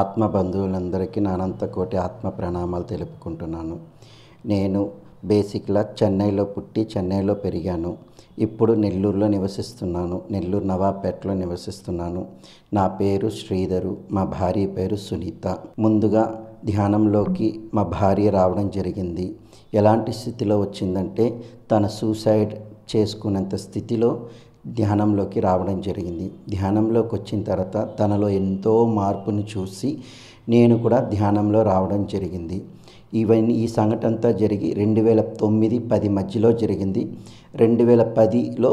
ఆత్మ బంధువులందరికీ నానంత కోటి ఆత్మ ప్రణామాలు తెలుపుకుంటున్నాను నేను బేసిక్గా చెన్నైలో పుట్టి చెన్నైలో పెరిగాను ఇప్పుడు నెల్లూరులో నివసిస్తున్నాను నెల్లూరు నవాపేటలో నివసిస్తున్నాను నా పేరు శ్రీధరు మా భార్య పేరు సునీత ముందుగా ధ్యానంలోకి మా భార్య రావడం జరిగింది ఎలాంటి స్థితిలో వచ్చిందంటే తన సూసైడ్ చేసుకున్నంత స్థితిలో ధ్యానంలోకి రావడం జరిగింది ధ్యానంలోకి వచ్చిన తర్వాత తనలో ఎంతో మార్పును చూసి నేను కూడా ధ్యానంలో రావడం జరిగింది ఈవెన్ ఈ సంఘటనంతా జరిగి రెండు వేల తొమ్మిది పది మధ్యలో జరిగింది రెండు వేల పదిలో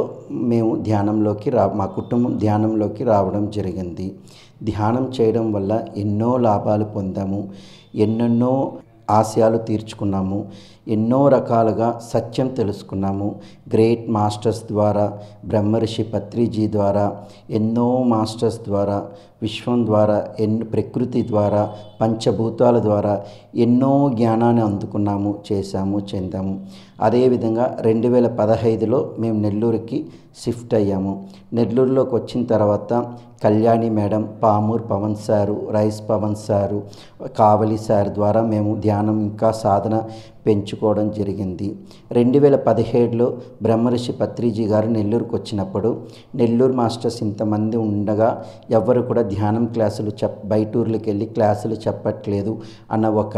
మేము ధ్యానంలోకి రా మా కుటుంబం ధ్యానంలోకి రావడం జరిగింది ధ్యానం చేయడం వల్ల ఎన్నో లాభాలు పొందాము ఎన్నెన్నో ఆశయాలు తీర్చుకున్నాము ఎన్నో రకాలుగా సత్యం తెలుసుకున్నాము గ్రేట్ మాస్టర్స్ ద్వారా బ్రహ్మర్షి పత్రిజీ ద్వారా ఎన్నో మాస్టర్స్ ద్వారా విశ్వం ద్వారా ఎన్ ప్రకృతి ద్వారా పంచభూతాల ద్వారా ఎన్నో జ్ఞానాన్ని అందుకున్నాము చేశాము చెందాము అదేవిధంగా రెండు వేల పదహైదులో మేము నెల్లూరుకి షిఫ్ట్ అయ్యాము నెల్లూరులోకి వచ్చిన తర్వాత కళ్యాణి మేడం పామూర్ పవన్ సారు రైస్ పవన్ సారు కావలి సార్ ద్వారా మేము ధ్యానం ఇంకా సాధన పెంచుకోవడం జరిగింది రెండు వేల పదిహేడులో బ్రహ్మర్షి పత్రిజీ గారు నెల్లూరుకు వచ్చినప్పుడు నెల్లూరు మాస్టర్స్ ఇంతమంది ఉండగా ఎవరు కూడా ధ్యానం క్లాసులు చెప్ బయటూర్లకు వెళ్ళి క్లాసులు చెప్పట్లేదు అన్న ఒక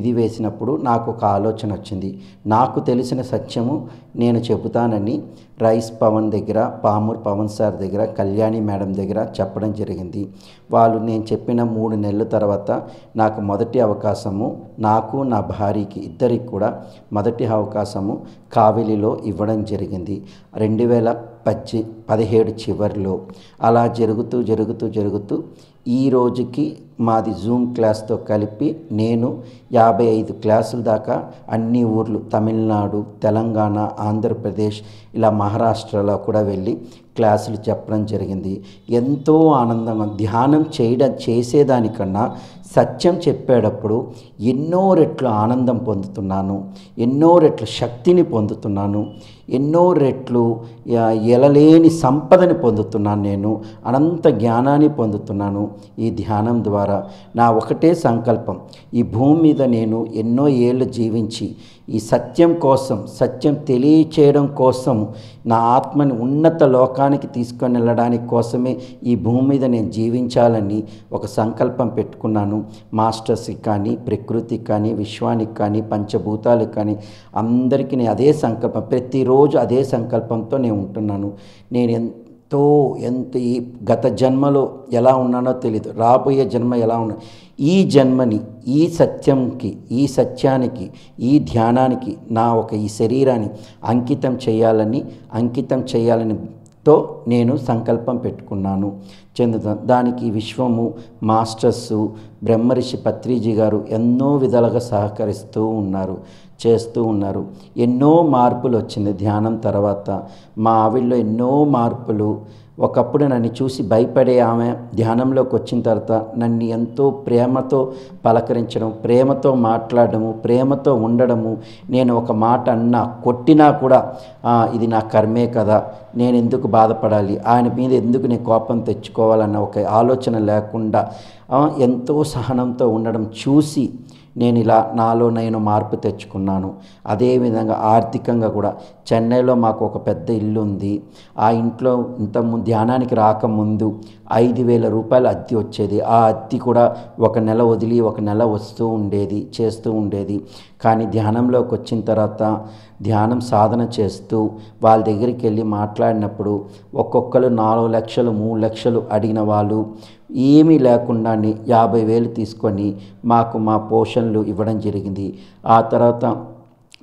ఇది వేసినప్పుడు నాకు ఒక ఆలోచన వచ్చింది నాకు తెలిసిన సత్యము నేను చెబుతానని రైస్ పవన్ దగ్గర పామూర్ పవన్ సార్ దగ్గర కళ్యాణి మేడం దగ్గర చెప్పడం జరిగింది వాళ్ళు నేను చెప్పిన మూడు నెలల తర్వాత నాకు మొదటి అవకాశము నాకు నా భార్యకి ఇద్దరి అందరికీ కూడా మొదటి అవకాశము కావిలిలో ఇవ్వడం జరిగింది రెండు వేల పచ్చి పదిహేడు చివరిలో అలా జరుగుతూ జరుగుతూ జరుగుతూ ఈ రోజుకి మాది జూమ్ క్లాస్తో కలిపి నేను యాభై ఐదు క్లాసుల దాకా అన్ని ఊర్లు తమిళనాడు తెలంగాణ ఆంధ్రప్రదేశ్ ఇలా మహారాష్ట్రలో కూడా వెళ్ళి క్లాసులు చెప్పడం జరిగింది ఎంతో ఆనందంగా ధ్యానం చేయడం చేసేదానికన్నా సత్యం చెప్పేటప్పుడు ఎన్నో రెట్లు ఆనందం పొందుతున్నాను ఎన్నో రెట్లు శక్తిని పొందుతున్నాను ఎన్నో రెట్లు ఎలలేని సంపదని పొందుతున్నాను నేను అనంత జ్ఞానాన్ని పొందుతున్నాను ఈ ధ్యానం ద్వారా నా ఒకటే సంకల్పం ఈ భూమి మీద నేను ఎన్నో ఏళ్ళు జీవించి ఈ సత్యం కోసం సత్యం తెలియచేయడం కోసం నా ఆత్మని ఉన్నత లోకానికి తీసుకొని వెళ్ళడానికి కోసమే ఈ భూమి మీద నేను జీవించాలని ఒక సంకల్పం పెట్టుకున్నాను కాను మాస్టర్స్కి కానీ ప్రకృతికి కానీ విశ్వానికి కానీ పంచభూతాలకు కానీ అందరికీ నేను అదే సంకల్పం ప్రతిరోజు అదే సంకల్పంతో నేను ఉంటున్నాను నేను ఎంతో ఎంత ఈ గత జన్మలో ఎలా ఉన్నానో తెలియదు రాబోయే జన్మ ఎలా ఉన్నా ఈ జన్మని ఈ సత్యంకి ఈ సత్యానికి ఈ ధ్యానానికి నా ఒక ఈ శరీరాన్ని అంకితం చేయాలని అంకితం చేయాలని తో నేను సంకల్పం పెట్టుకున్నాను చెందుతా దానికి విశ్వము మాస్టర్సు బ్రహ్మర్షి పత్రిజీ గారు ఎన్నో విధాలుగా సహకరిస్తూ ఉన్నారు చేస్తూ ఉన్నారు ఎన్నో మార్పులు వచ్చింది ధ్యానం తర్వాత మా ఆవిడలో ఎన్నో మార్పులు ఒకప్పుడు నన్ను చూసి భయపడే ఆమె ధ్యానంలోకి వచ్చిన తర్వాత నన్ను ఎంతో ప్రేమతో పలకరించడం ప్రేమతో మాట్లాడడము ప్రేమతో ఉండడము నేను ఒక మాట అన్నా కొట్టినా కూడా ఇది నా కర్మే కదా నేను ఎందుకు బాధపడాలి ఆయన మీద ఎందుకు నేను కోపం తెచ్చుకోవాలన్న ఒక ఆలోచన లేకుండా ఎంతో సహనంతో ఉండడం చూసి నేను ఇలా నాలో నేను మార్పు తెచ్చుకున్నాను అదేవిధంగా ఆర్థికంగా కూడా చెన్నైలో మాకు ఒక పెద్ద ఇల్లు ఉంది ఆ ఇంట్లో ఇంత ధ్యానానికి రాకముందు ఐదు వేల రూపాయలు అద్దె వచ్చేది ఆ అద్దె కూడా ఒక నెల వదిలి ఒక నెల వస్తూ ఉండేది చేస్తూ ఉండేది కానీ ధ్యానంలోకి వచ్చిన తర్వాత ధ్యానం సాధన చేస్తూ వాళ్ళ దగ్గరికి వెళ్ళి మాట్లాడినప్పుడు ఒక్కొక్కరు నాలుగు లక్షలు మూడు లక్షలు అడిగిన వాళ్ళు ఏమీ లేకుండానే యాభై వేలు తీసుకొని మాకు మా పోషన్లు ఇవ్వడం జరిగింది ఆ తర్వాత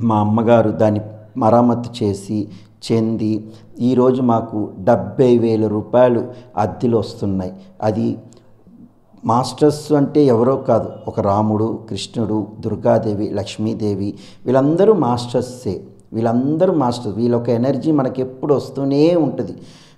మా అమ్మగారు దాన్ని మరమ్మతు చేసి చెంది ఈరోజు మాకు డెబ్బై వేల రూపాయలు అద్దెలు వస్తున్నాయి అది మాస్టర్స్ అంటే ఎవరో కాదు ఒక రాముడు కృష్ణుడు దుర్గాదేవి లక్ష్మీదేవి వీళ్ళందరూ మాస్టర్సే వీళ్ళందరూ మాస్టర్స్ వీళ్ళొక ఎనర్జీ మనకి ఎప్పుడు వస్తూనే ఉంటుంది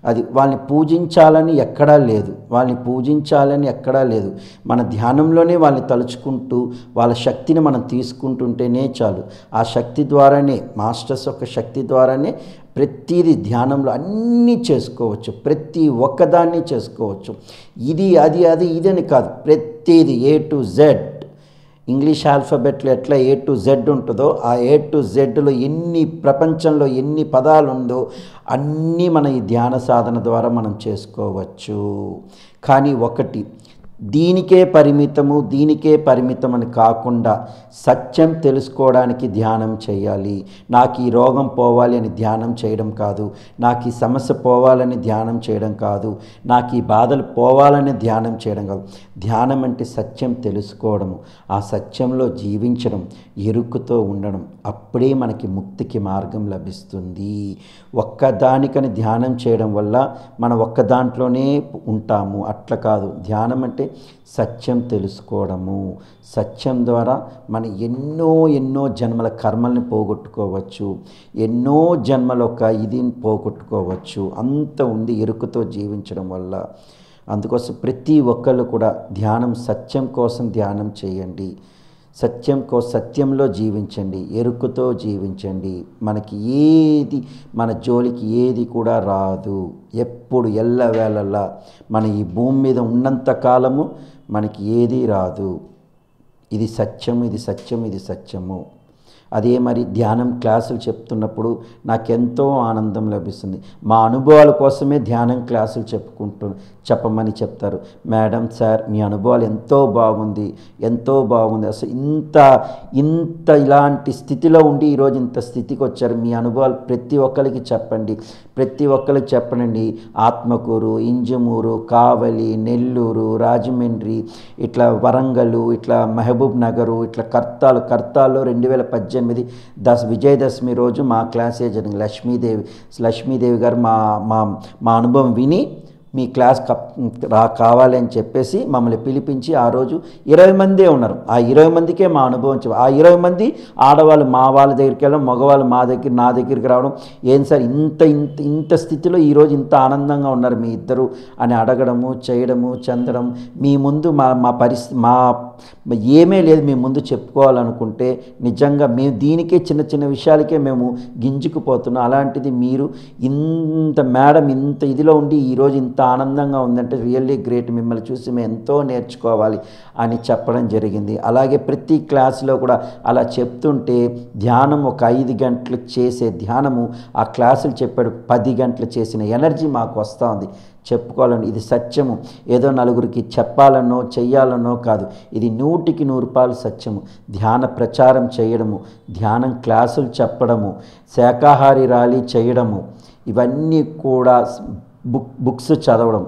అది వాళ్ళని పూజించాలని ఎక్కడా లేదు వాళ్ళని పూజించాలని ఎక్కడా లేదు మన ధ్యానంలోనే వాళ్ళని తలుచుకుంటూ వాళ్ళ శక్తిని మనం తీసుకుంటుంటేనే చాలు ఆ శక్తి ద్వారానే మాస్టర్స్ యొక్క శక్తి ద్వారానే ప్రతిదీ ధ్యానంలో అన్నీ చేసుకోవచ్చు ప్రతి ఒక్కదాన్ని చేసుకోవచ్చు ఇది అది అది అని కాదు ప్రతీది ఏ టు జెడ్ ఇంగ్లీష్ ఆల్ఫబెట్లో ఎట్లా ఏ టు జెడ్ ఉంటుందో ఆ ఏ టు జెడ్లో ఎన్ని ప్రపంచంలో ఎన్ని పదాలు ఉందో అన్నీ మన ఈ ధ్యాన సాధన ద్వారా మనం చేసుకోవచ్చు కానీ ఒకటి దీనికే పరిమితము దీనికే పరిమితం అని కాకుండా సత్యం తెలుసుకోవడానికి ధ్యానం చేయాలి నాకు ఈ రోగం పోవాలి అని ధ్యానం చేయడం కాదు నాకు ఈ సమస్య పోవాలని ధ్యానం చేయడం కాదు నాకు ఈ బాధలు పోవాలని ధ్యానం చేయడం కాదు ధ్యానం అంటే సత్యం తెలుసుకోవడము ఆ సత్యంలో జీవించడం ఎరుకుతో ఉండడం అప్పుడే మనకి ముక్తికి మార్గం లభిస్తుంది ఒక్కదానికని ధ్యానం చేయడం వల్ల మనం ఒక్క దాంట్లోనే ఉంటాము అట్లా కాదు ధ్యానం అంటే ఏంటంటే సత్యం తెలుసుకోవడము సత్యం ద్వారా మనం ఎన్నో ఎన్నో జన్మల కర్మల్ని పోగొట్టుకోవచ్చు ఎన్నో జన్మల ఒక ఇది పోగొట్టుకోవచ్చు అంత ఉంది ఎరుకతో జీవించడం వల్ల అందుకోసం ప్రతి ఒక్కళ్ళు కూడా ధ్యానం సత్యం కోసం ధ్యానం చేయండి సత్యం కో సత్యంలో జీవించండి ఎరుకుతో జీవించండి మనకి ఏది మన జోలికి ఏది కూడా రాదు ఎప్పుడు ఎల్లవేళలా మన ఈ భూమి మీద ఉన్నంత కాలము మనకి ఏది రాదు ఇది సత్యం ఇది సత్యం ఇది సత్యము అదే మరి ధ్యానం క్లాసులు చెప్తున్నప్పుడు నాకెంతో ఆనందం లభిస్తుంది మా అనుభవాల కోసమే ధ్యానం క్లాసులు చెప్పుకుంటు చెప్పమని చెప్తారు మేడం సార్ మీ అనుభవాలు ఎంతో బాగుంది ఎంతో బాగుంది అసలు ఇంత ఇంత ఇలాంటి స్థితిలో ఉండి ఈరోజు ఇంత స్థితికి వచ్చారు మీ అనుభవాలు ప్రతి ఒక్కరికి చెప్పండి ప్రతి ఒక్కరు చెప్పనండి ఆత్మకూరు ఇంజమూరు కావలి నెల్లూరు రాజమండ్రి ఇట్లా వరంగల్ ఇట్లా మహబూబ్ నగరు ఇట్లా కర్తాలు కర్తాల్లో రెండు వేల పద్దెనిమిది దశ విజయదశమి రోజు మా క్లాసే జరిగింది లక్ష్మీదేవి లక్ష్మీదేవి గారు మా మా మా అనుభవం విని మీ క్లాస్ రా కావాలి అని చెప్పేసి మమ్మల్ని పిలిపించి ఆ రోజు ఇరవై మందే ఉన్నారు ఆ ఇరవై మందికే మా అనుభవం ఆ ఇరవై మంది ఆడవాళ్ళు మా వాళ్ళ దగ్గరికి వెళ్ళడం మగవాళ్ళు మా దగ్గర నా దగ్గరికి రావడం ఏం సార్ ఇంత ఇంత ఇంత స్థితిలో ఈరోజు ఇంత ఆనందంగా ఉన్నారు మీ ఇద్దరు అని అడగడము చేయడము చెందడం మీ ముందు మా మా పరిస్థితి మా ఏమీ లేదు మీ ముందు చెప్పుకోవాలనుకుంటే నిజంగా మేము దీనికే చిన్న చిన్న విషయాలకే మేము గింజుకుపోతున్నాం అలాంటిది మీరు ఇంత మేడం ఇంత ఇదిలో ఉండి ఈరోజు ఇంత ఆనందంగా ఉందంటే రియల్లీ గ్రేట్ మిమ్మల్ని చూసి మేము ఎంతో నేర్చుకోవాలి అని చెప్పడం జరిగింది అలాగే ప్రతి క్లాస్లో కూడా అలా చెప్తుంటే ధ్యానం ఒక ఐదు గంటలు చేసే ధ్యానము ఆ క్లాసులు చెప్పాడు పది గంటలు చేసిన ఎనర్జీ మాకు వస్తుంది చెప్పుకోవాలని ఇది సత్యము ఏదో నలుగురికి చెప్పాలనో చెయ్యాలనో కాదు ఇది ఇది నూటికి నూరు రూపాయలు సత్యము ధ్యాన ప్రచారం చేయడము ధ్యానం క్లాసులు చెప్పడము శాఖాహారి ర్యాలీ చేయడము ఇవన్నీ కూడా బుక్ బుక్స్ చదవడం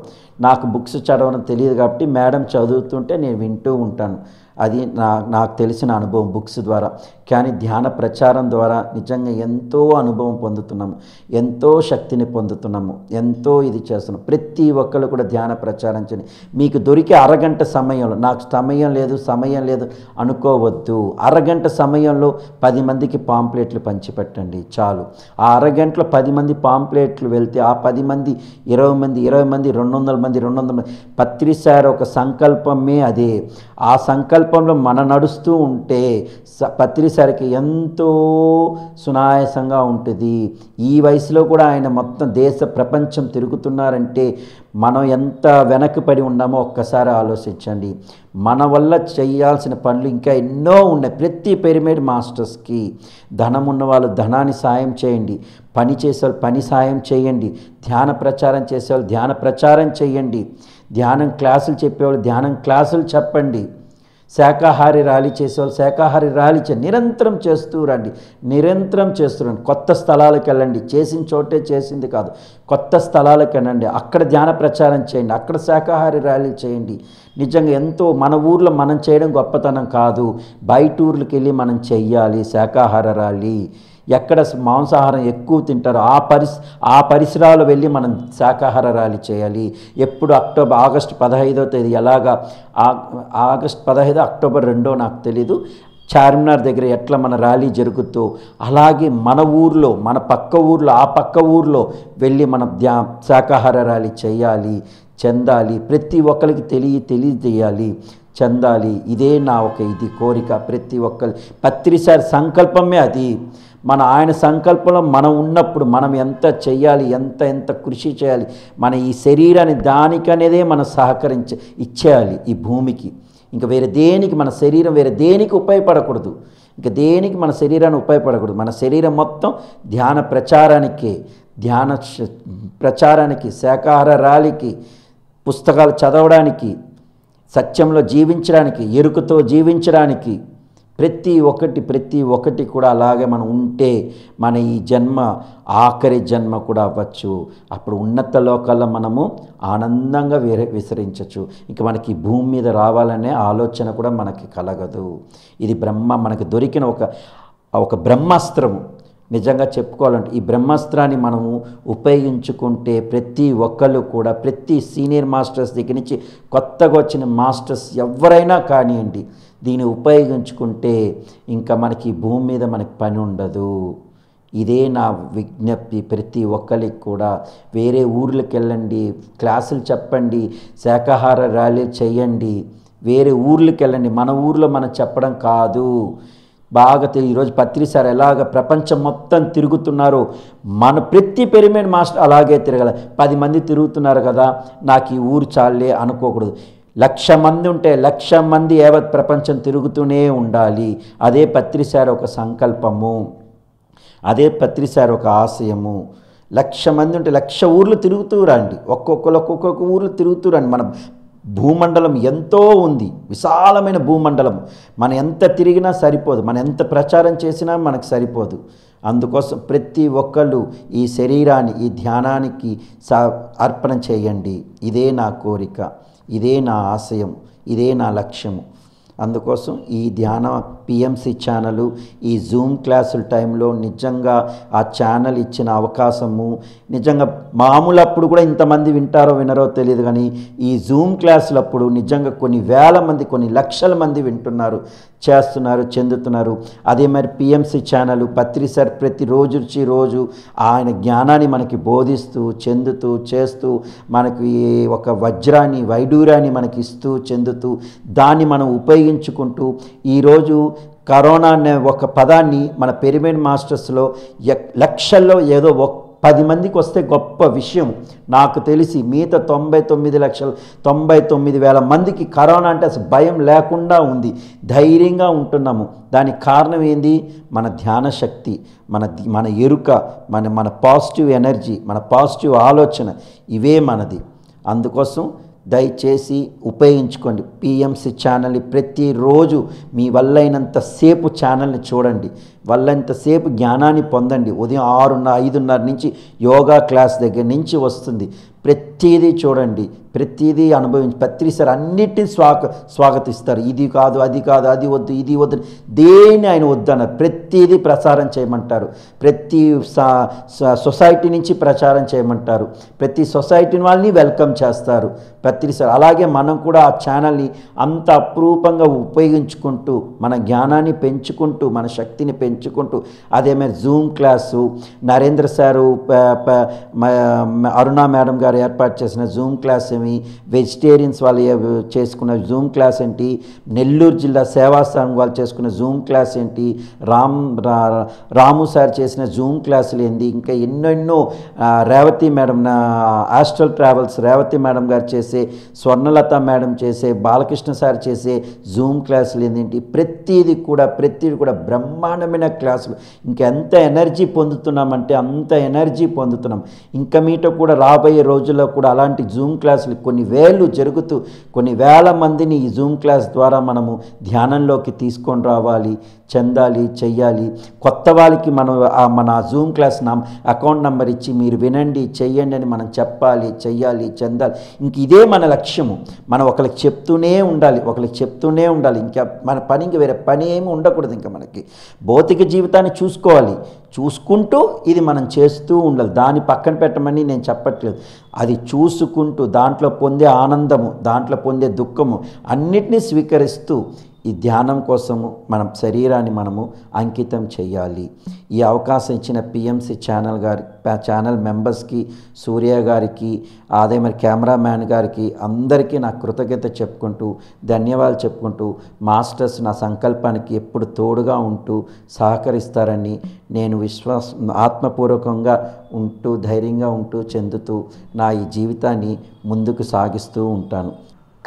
నాకు బుక్స్ చదవడం తెలియదు కాబట్టి మేడం చదువుతుంటే నేను వింటూ ఉంటాను అది నా నాకు తెలిసిన అనుభవం బుక్స్ ద్వారా కానీ ధ్యాన ప్రచారం ద్వారా నిజంగా ఎంతో అనుభవం పొందుతున్నాము ఎంతో శక్తిని పొందుతున్నాము ఎంతో ఇది చేస్తున్నాం ప్రతి ఒక్కళ్ళు కూడా ధ్యాన ప్రచారం చేయండి మీకు దొరికే అరగంట సమయంలో నాకు సమయం లేదు సమయం లేదు అనుకోవద్దు అరగంట సమయంలో పది మందికి పాంప్లెట్లు పంచిపెట్టండి చాలు ఆ అరగంటలో పది మంది పాంప్లెట్లు వెళ్తే ఆ పది మంది ఇరవై మంది ఇరవై మంది రెండు వందల మంది రెండు వందల మంది పత్రిసారి ఒక సంకల్పమే అదే ఆ సంకల్పంలో మన నడుస్తూ ఉంటే పత్రిసారి చేసేసరికి ఎంతో సునాయాసంగా ఉంటుంది ఈ వయసులో కూడా ఆయన మొత్తం దేశ ప్రపంచం తిరుగుతున్నారంటే మనం ఎంత వెనక్కి పడి ఉన్నామో ఒక్కసారి ఆలోచించండి మన వల్ల చేయాల్సిన పనులు ఇంకా ఎన్నో ఉన్నాయి ప్రతి పిరమిడ్ మాస్టర్స్కి ధనం ఉన్న వాళ్ళు ధనాన్ని సాయం చేయండి పని చేసేవాళ్ళు పని సాయం చేయండి ధ్యాన ప్రచారం చేసేవాళ్ళు ధ్యాన ప్రచారం చేయండి ధ్యానం క్లాసులు చెప్పేవాళ్ళు ధ్యానం క్లాసులు చెప్పండి శాకాహారి ర్యాలీ చేసేవాళ్ళు శాకాహారి ర్యాలీ చే నిరంతరం చేస్తూ రండి నిరంతరం చేస్తురండి కొత్త స్థలాలకు వెళ్ళండి చేసిన చోటే చేసింది కాదు కొత్త స్థలాలకు వెళ్ళండి అక్కడ ధ్యాన ప్రచారం చేయండి అక్కడ శాకాహారి ర్యాలీ చేయండి నిజంగా ఎంతో మన ఊర్లో మనం చేయడం గొప్పతనం కాదు బయట ఊర్లకు వెళ్ళి మనం చెయ్యాలి శాకాహార ర్యాలీ ఎక్కడ మాంసాహారం ఎక్కువ తింటారో ఆ పరిస్ ఆ పరిసరాలు వెళ్ళి మనం శాకాహార ర్యాలీ చేయాలి ఎప్పుడు అక్టోబర్ ఆగస్టు పదహైదో తేదీ ఎలాగా ఆగస్ట్ పదహైదో అక్టోబర్ రెండో నాకు తెలీదు చార్మినార్ దగ్గర ఎట్లా మన ర్యాలీ జరుగుతూ అలాగే మన ఊర్లో మన పక్క ఊర్లో ఆ పక్క ఊర్లో వెళ్ళి మనం ధ్యా శాకాహార ర్యాలీ చేయాలి చెందాలి ప్రతి ఒక్కరికి తెలియ తెలియజేయాలి చెందాలి ఇదే నా ఒక ఇది కోరిక ప్రతి ఒక్కరి పత్రిసారి సంకల్పమే అది మన ఆయన సంకల్పంలో మనం ఉన్నప్పుడు మనం ఎంత చేయాలి ఎంత ఎంత కృషి చేయాలి మన ఈ శరీరాన్ని దానికనేదే మనం సహకరించ ఇచ్చేయాలి ఈ భూమికి ఇంకా వేరే దేనికి మన శరీరం వేరే దేనికి ఉపయోగపడకూడదు ఇంకా దేనికి మన శరీరాన్ని ఉపయోగపడకూడదు మన శరీరం మొత్తం ధ్యాన ప్రచారానికి ధ్యాన ప్రచారానికి శాకాహార ర్యాలీకి పుస్తకాలు చదవడానికి సత్యంలో జీవించడానికి ఎరుకతో జీవించడానికి ప్రతి ఒక్కటి ప్రతి ఒక్కటి కూడా అలాగే మనం ఉంటే మన ఈ జన్మ ఆఖరి జన్మ కూడా అవ్వచ్చు అప్పుడు ఉన్నత లోకాల్లో మనము ఆనందంగా విర విసరించవచ్చు ఇంక మనకి భూమి మీద రావాలనే ఆలోచన కూడా మనకి కలగదు ఇది బ్రహ్మ మనకు దొరికిన ఒక ఒక బ్రహ్మాస్త్రము నిజంగా చెప్పుకోవాలంటే ఈ బ్రహ్మాస్త్రాన్ని మనము ఉపయోగించుకుంటే ప్రతి ఒక్కళ్ళు కూడా ప్రతి సీనియర్ మాస్టర్స్ దగ్గర నుంచి కొత్తగా వచ్చిన మాస్టర్స్ ఎవరైనా కానివ్వండి దీన్ని ఉపయోగించుకుంటే ఇంకా మనకి భూమి మీద మనకి పని ఉండదు ఇదే నా విజ్ఞప్తి ప్రతి ఒక్కరికి కూడా వేరే ఊర్లకు వెళ్ళండి క్లాసులు చెప్పండి శాకాహార ర్యాలీలు చేయండి వేరే ఊర్లకు వెళ్ళండి మన ఊర్లో మనం చెప్పడం కాదు బాగా తెలియదు ఈరోజు పత్రి ఎలాగ ప్రపంచం మొత్తం తిరుగుతున్నారో మన ప్రతి పెరిమేడ్ మాస్టర్ అలాగే తిరగల పది మంది తిరుగుతున్నారు కదా నాకు ఈ ఊరు చాలే అనుకోకూడదు లక్ష మంది ఉంటే లక్ష మంది యావత్ ప్రపంచం తిరుగుతూనే ఉండాలి అదే పత్రి ఒక సంకల్పము అదే పత్రి ఒక ఆశయము లక్ష మంది ఉంటే లక్ష ఊర్లు తిరుగుతూ రండి ఒక్కొక్కరు ఒక్కొక్క ఊర్లు తిరుగుతూ రండి మన భూమండలం ఎంతో ఉంది విశాలమైన భూమండలం మనం ఎంత తిరిగినా సరిపోదు మనం ఎంత ప్రచారం చేసినా మనకు సరిపోదు అందుకోసం ప్రతి ఒక్కళ్ళు ఈ శరీరాన్ని ఈ ధ్యానానికి అర్పణ చేయండి ఇదే నా కోరిక ఇదే నా ఆశయం ఇదే నా లక్ష్యము అందుకోసం ఈ ధ్యాన పిఎంసి ఛానల్ ఈ జూమ్ క్లాసుల టైంలో నిజంగా ఆ ఛానల్ ఇచ్చిన అవకాశము నిజంగా మామూలు అప్పుడు కూడా ఇంతమంది వింటారో వినరో తెలియదు కానీ ఈ జూమ్ క్లాసులప్పుడు నిజంగా కొన్ని వేల మంది కొన్ని లక్షల మంది వింటున్నారు చేస్తున్నారు చెందుతున్నారు అదే మరి పిఎంసి ఛానల్ పత్రి సార్ ప్రతిరోజు రోజు ఆయన జ్ఞానాన్ని మనకి బోధిస్తూ చెందుతూ చేస్తూ మనకి ఒక వజ్రాన్ని వైడూరాన్ని మనకి ఇస్తూ చెందుతూ దాన్ని మనం ఉపయోగి ఉపయోగించుకుంటూ ఈరోజు కరోనా అనే ఒక పదాన్ని మన పెరిమేన్ మాస్టర్స్లో లక్షల్లో ఏదో ఒక పది మందికి వస్తే గొప్ప విషయం నాకు తెలిసి మిగతా తొంభై తొమ్మిది లక్షల తొంభై తొమ్మిది వేల మందికి కరోనా అంటే అసలు భయం లేకుండా ఉంది ధైర్యంగా ఉంటున్నాము దానికి కారణం ఏంది మన ధ్యాన శక్తి మన మన ఎరుక మన మన పాజిటివ్ ఎనర్జీ మన పాజిటివ్ ఆలోచన ఇవే మనది అందుకోసం దయచేసి ఉపయోగించుకోండి పిఎంసి ఛానల్ని ప్రతిరోజు మీ వల్లైనంత సేపు ఛానల్ని చూడండి వల్లంతసేపు జ్ఞానాన్ని పొందండి ఉదయం ఆరున్నర ఐదున్నర నుంచి యోగా క్లాస్ దగ్గర నుంచి వస్తుంది ప్రతి ప్రతీదీ చూడండి ప్రతిదీ అనుభవించి ప్రతిసారి అన్నిటిని స్వాగ స్వాగతిస్తారు ఇది కాదు అది కాదు అది వద్దు ఇది వద్దు దేని ఆయన వద్దన్నారు ప్రతిదీ ప్రసారం చేయమంటారు ప్రతి సొసైటీ నుంచి ప్రచారం చేయమంటారు ప్రతి సొసైటీని వాళ్ళని వెల్కమ్ చేస్తారు ప్రతిసారి అలాగే మనం కూడా ఆ ఛానల్ని అంత అపురూపంగా ఉపయోగించుకుంటూ మన జ్ఞానాన్ని పెంచుకుంటూ మన శక్తిని పెంచుకుంటూ అదేమే zoom class Narendra sir Aruna madam గారు ఏర్పాటు ఏర్పాటు చేసిన జూమ్ క్లాస్ ఏమి వెజిటేరియన్స్ వాళ్ళు చేసుకున్న జూమ్ క్లాస్ ఏంటి నెల్లూరు జిల్లా సేవాస్థానం వాళ్ళు చేసుకున్న జూమ్ క్లాస్ ఏంటి రామ్ రాము సార్ చేసిన జూమ్ క్లాసులు ఏంటి ఇంకా ఎన్నెన్నో రేవతి మేడం నా ఆస్ట్రల్ ట్రావెల్స్ రేవతి మేడం గారు చేసే స్వర్ణలత మేడం చేసే బాలకృష్ణ సార్ చేసే జూమ్ క్లాసులు ఏంటి ప్రతిది కూడా ప్రతిది కూడా బ్రహ్మాండమైన క్లాసులు ఇంకా ఎంత ఎనర్జీ పొందుతున్నామంటే అంత ఎనర్జీ పొందుతున్నాం ఇంకా మీట కూడా రాబోయే రోజుల్లో కూడా అలాంటి జూమ్ క్లాసులు కొన్ని వేలు జరుగుతూ కొన్ని వేల మందిని ఈ జూమ్ క్లాస్ ద్వారా మనము ధ్యానంలోకి తీసుకొని రావాలి చెందాలి చెయ్యాలి కొత్త వాళ్ళకి మనం మన జూమ్ క్లాస్ నా అకౌంట్ నెంబర్ ఇచ్చి మీరు వినండి చెయ్యండి అని మనం చెప్పాలి చెయ్యాలి చెందాలి ఇంక ఇదే మన లక్ష్యము మనం ఒకరికి చెప్తూనే ఉండాలి ఒకరికి చెప్తూనే ఉండాలి ఇంకా మన పని ఇంక వేరే పని ఏమి ఉండకూడదు ఇంకా మనకి భౌతిక జీవితాన్ని చూసుకోవాలి చూసుకుంటూ ఇది మనం చేస్తూ ఉండాలి దాన్ని పక్కన పెట్టమని నేను చెప్పట్లేదు అది చూసుకుంటూ దాంట్లో పొందే ఆనందము దాంట్లో పొందే దుఃఖము అన్నిటినీ స్వీకరిస్తూ ఈ ధ్యానం కోసము మన శరీరాన్ని మనము అంకితం చేయాలి ఈ అవకాశం ఇచ్చిన పిఎంసి ఛానల్ గారి ఛానల్ మెంబర్స్కి సూర్య గారికి అదే మరి కెమెరామ్యాన్ గారికి అందరికీ నా కృతజ్ఞత చెప్పుకుంటూ ధన్యవాదాలు చెప్పుకుంటూ మాస్టర్స్ నా సంకల్పానికి ఎప్పుడు తోడుగా ఉంటూ సహకరిస్తారని నేను విశ్వాస ఆత్మపూర్వకంగా ఉంటూ ధైర్యంగా ఉంటూ చెందుతూ నా ఈ జీవితాన్ని ముందుకు సాగిస్తూ ఉంటాను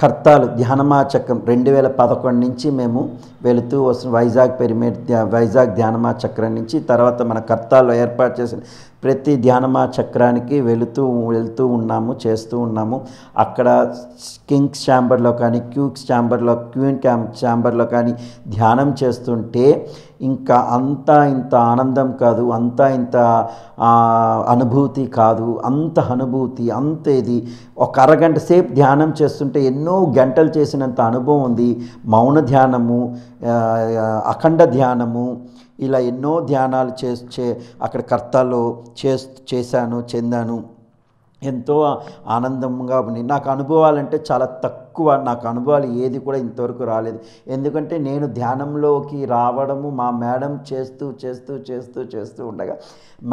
కర్తాలు ధ్యానమాచకం రెండు వేల పదకొండు నుంచి మేము వెళుతూ వస్తున్న వైజాగ్ పెరిమేట్ వైజాగ్ ధ్యానమా చక్రం నుంచి తర్వాత మన కర్తాల్లో ఏర్పాటు చేసిన ప్రతి ధ్యానమా చక్రానికి వెళుతూ వెళుతూ ఉన్నాము చేస్తూ ఉన్నాము అక్కడ కింగ్స్ ఛాంబర్లో కానీ క్యూక్స్ ఛాంబర్లో క్వీన్ క్యాంప్ ఛాంబర్లో కానీ ధ్యానం చేస్తుంటే ఇంకా అంతా ఇంత ఆనందం కాదు అంతా ఇంత అనుభూతి కాదు అంత అనుభూతి అంతేది ఒక అరగంట సేపు ధ్యానం చేస్తుంటే ఎన్నో గంటలు చేసినంత అనుభవం ఉంది మౌన ధ్యానము అఖండ ధ్యానము ఇలా ఎన్నో ధ్యానాలు చేస్తే అక్కడ కర్తలో చేశాను చెందాను ఎంతో ఆనందంగా ఉంది నాకు అనుభవాలంటే చాలా తక్కువ నాకు అనుభవాలు ఏది కూడా ఇంతవరకు రాలేదు ఎందుకంటే నేను ధ్యానంలోకి రావడము మా మేడం చేస్తూ చేస్తూ చేస్తూ చేస్తూ ఉండగా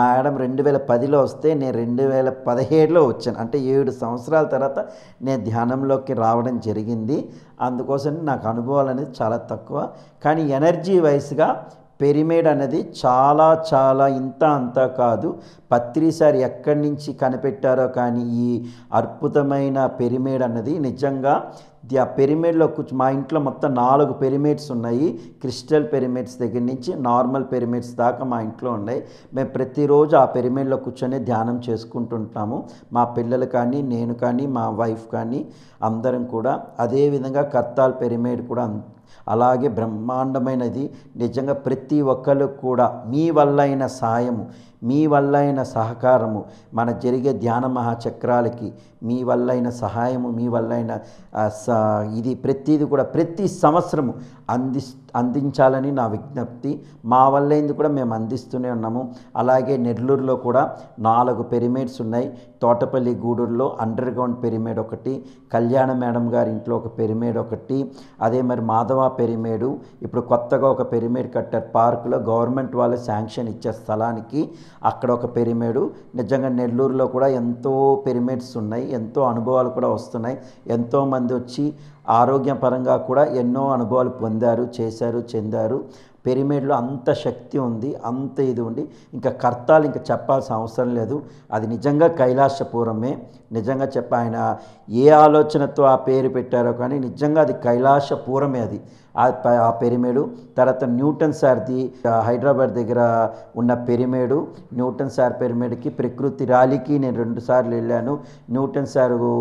మేడం రెండు వేల పదిలో వస్తే నేను రెండు వేల పదిహేడులో వచ్చాను అంటే ఏడు సంవత్సరాల తర్వాత నేను ధ్యానంలోకి రావడం జరిగింది అందుకోసం నాకు అనుభవాలు అనేది చాలా తక్కువ కానీ ఎనర్జీ వైస్గా పిరమిడ్ అనేది చాలా చాలా ఇంత అంతా కాదు పత్రిసారి ఎక్కడి నుంచి కనిపెట్టారో కానీ ఈ అద్భుతమైన పిరమిడ్ అన్నది నిజంగా ఆ పిరమిడ్లో కూర్చు మా ఇంట్లో మొత్తం నాలుగు పిరమిడ్స్ ఉన్నాయి క్రిస్టల్ పిరమిడ్స్ దగ్గర నుంచి నార్మల్ పిరమిడ్స్ దాకా మా ఇంట్లో ఉన్నాయి మేము ప్రతిరోజు ఆ పిరమిడ్లో కూర్చొని ధ్యానం చేసుకుంటుంటాము మా పిల్లలు కానీ నేను కానీ మా వైఫ్ కానీ అందరం కూడా అదేవిధంగా కర్తాల్ పిరమిడ్ కూడా అలాగే బ్రహ్మాండమైనది నిజంగా ప్రతి ఒక్కరు కూడా మీ వల్ల అయిన సాయము మీ వల్లైన సహకారము మన జరిగే ధ్యాన మహాచక్రాలకి మీ వల్లైన సహాయము మీ వల్లైన ఇది ప్రతిది కూడా ప్రతి సంవత్సరము అంది అందించాలని నా విజ్ఞప్తి మా వల్లైంది కూడా మేము అందిస్తూనే ఉన్నాము అలాగే నెల్లూరులో కూడా నాలుగు పెరిమేడ్స్ ఉన్నాయి తోటపల్లి గూడూరులో అండర్ గ్రౌండ్ పెరిమేడ్ ఒకటి కళ్యాణ మేడం గారి ఇంట్లో ఒక పెరిమేడ్ ఒకటి అదే మరి మాధవ పెరిమేడు ఇప్పుడు కొత్తగా ఒక పెరిమేడ్ కట్టారు పార్కులో గవర్నమెంట్ వాళ్ళు శాంక్షన్ ఇచ్చే స్థలానికి అక్కడ ఒక పెరిమేడు నిజంగా నెల్లూరులో కూడా ఎంతో పెరిమేడ్స్ ఉన్నాయి ఎంతో అనుభవాలు కూడా వస్తున్నాయి ఎంతోమంది వచ్చి ఆరోగ్యపరంగా కూడా ఎన్నో అనుభవాలు పొందారు చేశారు చెందారు పిరమిడ్లో అంత శక్తి ఉంది అంత ఇది ఉంది ఇంకా కర్తాలు ఇంకా చెప్పాల్సిన అవసరం లేదు అది నిజంగా కైలాసపురమే నిజంగా చెప్ప ఆయన ఏ ఆలోచనతో ఆ పేరు పెట్టారో కానీ నిజంగా అది కైలాసపురమే అది ఆ పెరిమేడు తర్వాత న్యూటన్ సార్ది హైదరాబాద్ దగ్గర ఉన్న పెరిమేడు న్యూటన్ సార్ పెరిమేడుకి ప్రకృతి ర్యాలీకి నేను రెండుసార్లు వెళ్ళాను న్యూటన్ సారు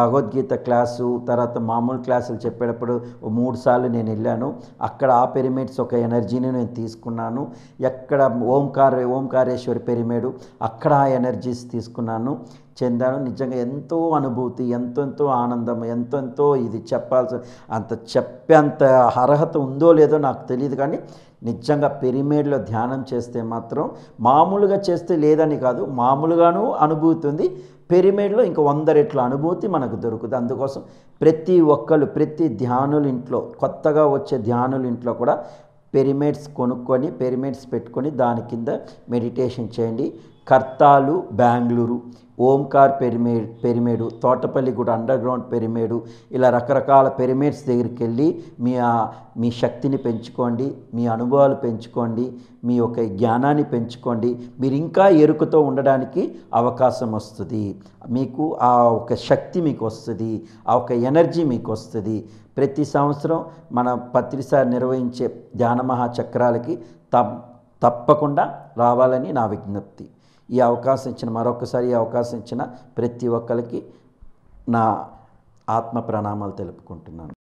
భగవద్గీత క్లాసు తర్వాత మా మామూలు క్లాసులు చెప్పేటప్పుడు మూడు సార్లు నేను వెళ్ళాను అక్కడ ఆ పెరిమిడ్స్ ఒక ఎనర్జీని నేను తీసుకున్నాను ఎక్కడ ఓంకార ఓంకారేశ్వరి పెరిమేడు అక్కడ ఆ ఎనర్జీస్ తీసుకున్నాను చెందాను నిజంగా ఎంతో అనుభూతి ఎంతెంతో ఆనందం ఎంతెంతో ఇది చెప్పాల్సి అంత చెప్పేంత అర్హత ఉందో లేదో నాకు తెలియదు కానీ నిజంగా పెరిమేడ్లో ధ్యానం చేస్తే మాత్రం మామూలుగా చేస్తే లేదని కాదు మామూలుగాను అనుభూతి ఉంది పిరమిడ్లో ఇంక వంద రెట్ల అనుభూతి మనకు దొరుకుతుంది అందుకోసం ప్రతి ఒక్కరు ప్రతి ధ్యానుల ఇంట్లో కొత్తగా వచ్చే ధ్యానుల ఇంట్లో కూడా పిరమిడ్స్ కొనుక్కొని పిరమిడ్స్ పెట్టుకొని దాని కింద మెడిటేషన్ చేయండి కర్తాలు Bengaluru Omkar pyramid pyramid Thotapalliguda underground pyramid ఇలా రకరకాల పెరిమేడ్స్ దగ్గరికి వెళ్ళి మీ మీ శక్తిని పెంచుకోండి మీ అనుభవాలు పెంచుకోండి మీ యొక్క జ్ఞానాన్ని పెంచుకోండి మీరు ఇంకా ఎరుకతో ఉండడానికి అవకాశం వస్తుంది మీకు ఆ ఒక శక్తి మీకు వస్తుంది ఆ ఒక ఎనర్జీ మీకు వస్తుంది ప్రతి సంవత్సరం మన పత్రిసారి నిర్వహించే ధ్యాన మహాచక్రాలకి తప్పకుండా రావాలని నా విజ్ఞప్తి ఈ అవకాశం ఇచ్చిన మరొకసారి ఈ అవకాశం ఇచ్చిన ప్రతి ఒక్కరికి నా ఆత్మ ప్రణామాలు తెలుపుకుంటున్నాను